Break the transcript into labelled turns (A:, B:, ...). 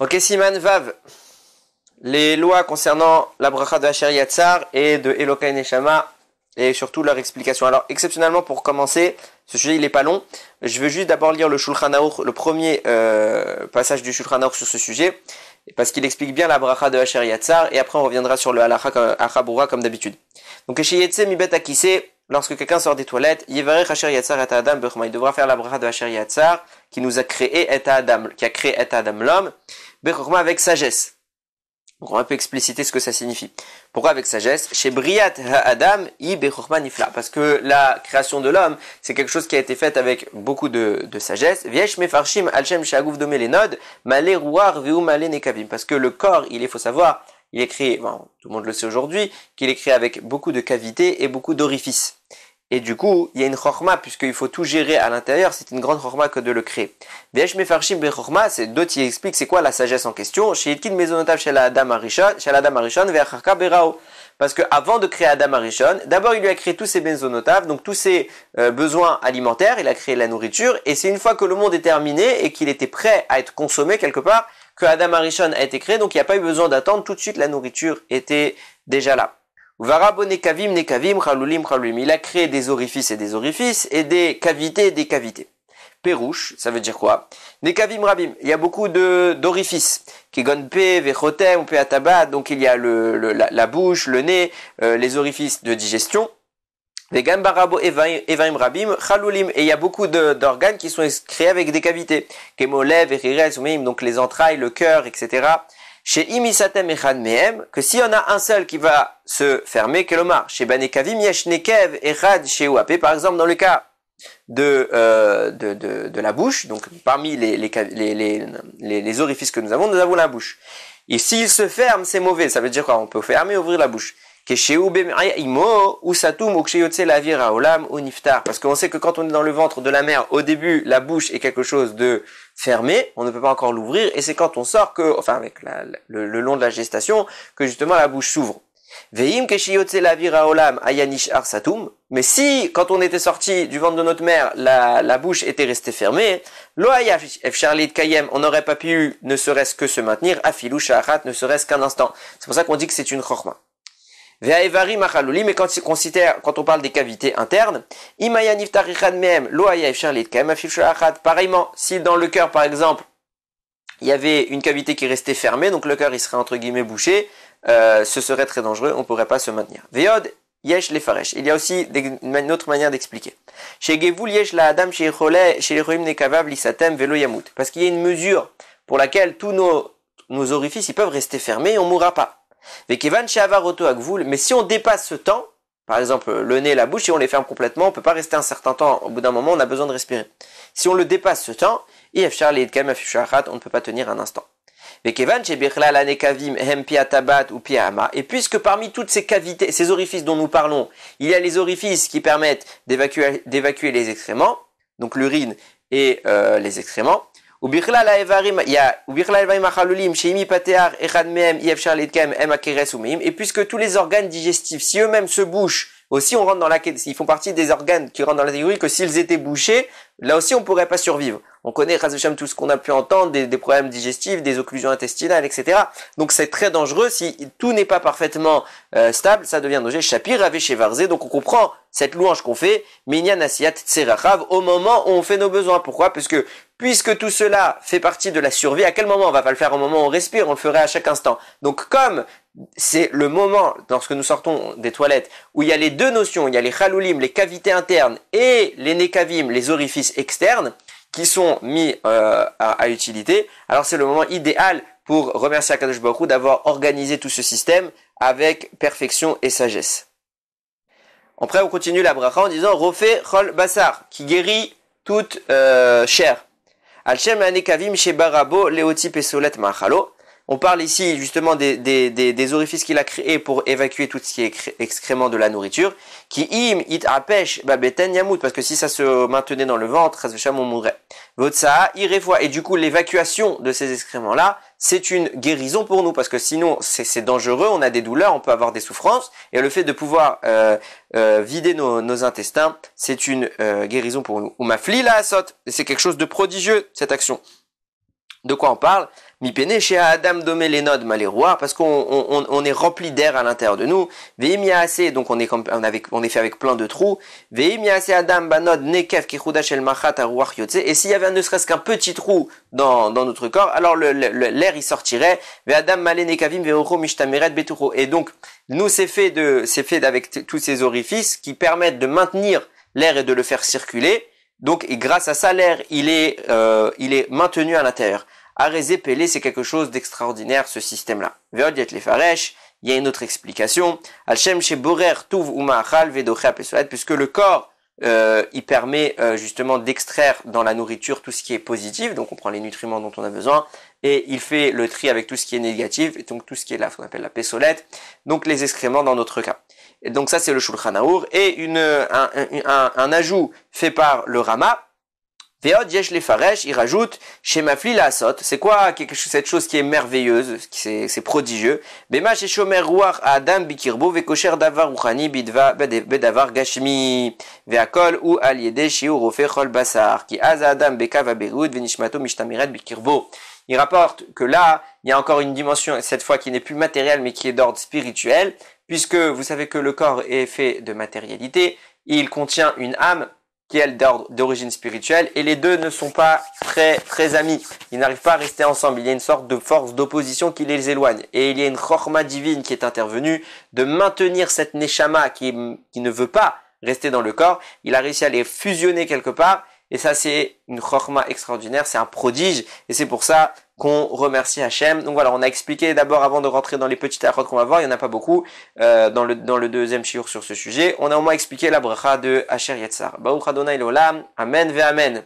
A: Ok, Siman Vav. Les lois concernant la bracha de Yatsar et de Elokai Neshama et surtout leur explication. Alors, exceptionnellement, pour commencer, ce sujet il est pas long. Je veux juste d'abord lire le Shulchan le premier euh, passage du Shulchan sur ce sujet, parce qu'il explique bien la bracha de Asher Yatsar et après on reviendra sur le halacha euh, comme d'habitude. Donc, Eshe mi lorsque quelqu'un sort des toilettes, Yatsar Adam Il devra faire la bracha de Asher Yatsar, qui nous a créé et Adam, qui a créé et Adam l'homme, avec sagesse. Donc on va un peu expliciter ce que ça signifie. Pourquoi avec sagesse Chez Adam Nifla. Parce que la création de l'homme, c'est quelque chose qui a été fait avec beaucoup de, sagesse. Mefarshim Alchem shaguf Parce que le corps, il est, faut savoir, il est créé, tout le monde le sait aujourd'hui, qu'il est créé avec beaucoup de cavités et beaucoup d'orifices. Et du coup, il y a une chorma, puisqu'il faut tout gérer à l'intérieur, c'est une grande chorma que de le créer. Desh c'est d'autres qui expliquent c'est quoi la sagesse en question. Arishon, Parce qu'avant de créer Adam Arishon, d'abord il lui a créé tous ses benzonotaves, donc tous ses euh, besoins alimentaires, il a créé la nourriture, et c'est une fois que le monde est terminé et qu'il était prêt à être consommé quelque part, que Adam Arishon a été créé, donc il n'y a pas eu besoin d'attendre, tout de suite la nourriture était déjà là. nekavim Il a créé des orifices et des orifices, et des cavités et des cavités. Perouche, ça veut dire quoi Nekavim rabim, il y a beaucoup de d'orifices. vechotem, donc il y a la, bouche, le nez, euh, les orifices de digestion et il y a beaucoup d'organes qui sont créés avec des cavités. donc les entrailles, le cœur, etc. Chez imisatem mehem, que s'il y en a un seul qui va se fermer, lomar Chez banekavim yeshnekev echad chez ouapé, par exemple dans le cas de, euh, la bouche, donc parmi les, orifices que nous avons, nous avons la bouche. Et s'il se ferme, c'est mauvais. Ça veut dire quoi On peut fermer, ouvrir la bouche. Ben Parce qu'on sait que quand on est dans le ventre de la mère, au début, la bouche est quelque chose de fermé, on ne peut pas encore l'ouvrir, et c'est quand on sort que, enfin avec le, long de la gestation, que justement la bouche s'ouvre. Veim arsatum. Mais si, quand on était sorti du ventre de notre mère, la, bouche était restée fermée, loaya charlie kayem, on n'aurait pas pu, ne serait-ce que se maintenir, filou ne serait-ce qu'un instant. C'est pour ça qu'on dit que c'est une chorma mais quand, considère, quand on parle des cavités internes, pareillement, si dans le cœur, par exemple, il y avait une cavité qui restait fermée, donc le cœur il serait entre guillemets bouché, euh, ce serait très dangereux, on ne pourrait pas se maintenir. Veod, yesh Il y a aussi une autre manière d'expliquer. la adam, Parce qu'il y a une mesure pour laquelle tous nos, nos orifices ils peuvent rester fermés et on ne mourra pas. Mais si on dépasse ce temps, par exemple le nez la bouche, si on les ferme complètement, on ne peut pas rester un certain temps. Au bout d'un moment, on a besoin de respirer. Si on le dépasse ce temps, on ne peut pas tenir un instant. Et puisque parmi toutes ces cavités, ces orifices dont nous parlons, il y a les orifices qui permettent d'évacuer les excréments, donc l'urine et euh, les excréments, et puisque tous les organes digestifs, si eux-mêmes se bouchent, aussi on rentre dans la, ils font partie des organes qui rentrent dans la catégorie que s'ils étaient bouchés, là aussi on pourrait pas survivre. On connaît, tout ce qu'on a pu entendre, des, problèmes digestifs, des occlusions intestinales, etc. Donc c'est très dangereux si tout n'est pas parfaitement euh, stable, ça devient danger. chapir, avait chez Varzé, donc on comprend cette louange qu'on fait, Minyan Asiat Tserachav, au moment où on fait nos besoins. Pourquoi Parce que puisque tout cela fait partie de la survie, à quel moment on va pas le faire au moment où on respire, on le ferait à chaque instant. Donc comme c'est le moment, lorsque nous sortons des toilettes, où il y a les deux notions, il y a les chaloulim, les cavités internes, et les nekavim, les orifices externes, qui sont mis euh, à, utilité. Alors c'est le moment idéal pour remercier Akadosh Baruch d'avoir organisé tout ce système avec perfection et sagesse. Après, on continue la bracha en disant Rofé Chol Basar, qui guérit toute euh, chair. Alchem Anekavim Shebarabo et solet Machalo. On parle ici justement des, des, des, orifices qu'il a créés pour évacuer tout ce qui est excrément de la nourriture. Qui im it apesh babeten yamut, parce que si ça se maintenait dans le ventre, on mourrait. Votsa irefoua. Et du coup, l'évacuation de ces excréments-là, c'est une guérison pour nous, parce que sinon, c'est dangereux, on a des douleurs, on peut avoir des souffrances. Et le fait de pouvoir euh, euh, vider nos, intestins, c'est une euh, guérison pour nous. Ou ma la saute, C'est quelque chose de prodigieux, cette action. De quoi on parle Mipene chez Adam malé, rouard parce qu'on on, on est rempli d'air à l'intérieur de nous. Veimia assez, donc on est, on, avec, on est fait avec plein de trous. Veimia assez Adam Banod Nekev Kichudash El Machat Aruach Yotze. Et s'il y avait ne serait-ce qu'un petit trou dans, dans notre corps, alors l'air le, le, il sortirait. Ve Adam Malé Nekavim Veoro Mishtameret Beturo. Et donc, nous c'est fait de, c'est fait avec tous ces orifices qui permettent de maintenir l'air et de le faire circuler. Donc, et grâce à ça, l'air, il est, euh, il est maintenu à l'intérieur. Arézé Pélé, c'est quelque chose d'extraordinaire, ce système-là. Veodiet les Faresh, il y a une autre explication. Alchem chez Borer Touv puisque le corps, euh, il permet euh, justement d'extraire dans la nourriture tout ce qui est positif, donc on prend les nutriments dont on a besoin, et il fait le tri avec tout ce qui est négatif, et donc tout ce qui est là, qu'on appelle la pésolette, donc les excréments dans notre cas. donc ça c'est le Shulchan et une, un, un ajout fait par le Rama, Veod yesh les faresh, il rajoute chez la asot. C'est quoi quelque chose, cette chose qui est merveilleuse, qui c'est prodigieux. Bema chez shomer ruach adam bikirbo vekosher davar uchani bidva bedavar gashmi akol ou ali shiur rofe chol basar ki az adam berud, ve nishmato mishtamiret bikirbo. Il rapporte que là, il y a encore une dimension, cette fois qui n'est plus matérielle mais qui est d'ordre spirituel, puisque vous savez que le corps est fait de matérialité, il contient une âme, qui est d'origine spirituelle et les deux ne sont pas très très amis. Ils n'arrivent pas à rester ensemble. Il y a une sorte de force d'opposition qui les éloigne et il y a une chorma divine qui est intervenue de maintenir cette neshama qui, qui ne veut pas rester dans le corps. Il a réussi à les fusionner quelque part et ça c'est une chorma extraordinaire, c'est un prodige et c'est pour ça qu'on remercie Hachem. Donc voilà, on a expliqué d'abord avant de rentrer dans les petites arrots qu'on va voir, il n'y en a pas beaucoup euh, dans, le, dans le deuxième shiur sur ce sujet. On a au moins expliqué la bracha de Hacher Yetzar. Baruch Adonai Amen ve Amen.